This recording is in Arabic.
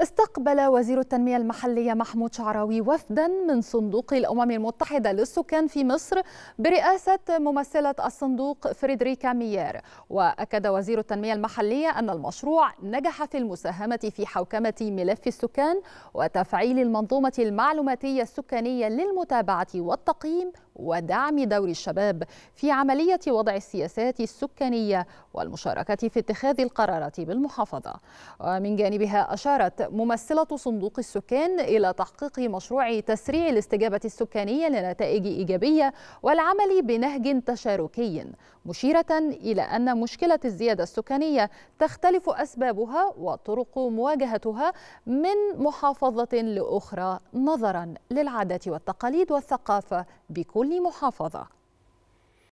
استقبل وزير التنمية المحلية محمود شعراوي وفدا من صندوق الأمم المتحدة للسكان في مصر برئاسة ممثلة الصندوق فريدريكا ميير وأكد وزير التنمية المحلية أن المشروع نجح في المساهمة في حوكمة ملف السكان وتفعيل المنظومة المعلوماتية السكانية للمتابعة والتقييم ودعم دور الشباب في عملية وضع السياسات السكانية والمشاركة في اتخاذ القرارات بالمحافظة ومن جانبها أشارت ممثلة صندوق السكان إلى تحقيق مشروع تسريع الاستجابة السكانية لنتائج إيجابية والعمل بنهج تشاركي مشيرة إلى أن مشكلة الزيادة السكانية تختلف أسبابها وطرق مواجهتها من محافظة لأخرى نظرا للعادات والتقاليد والثقافة بكل كل محافظة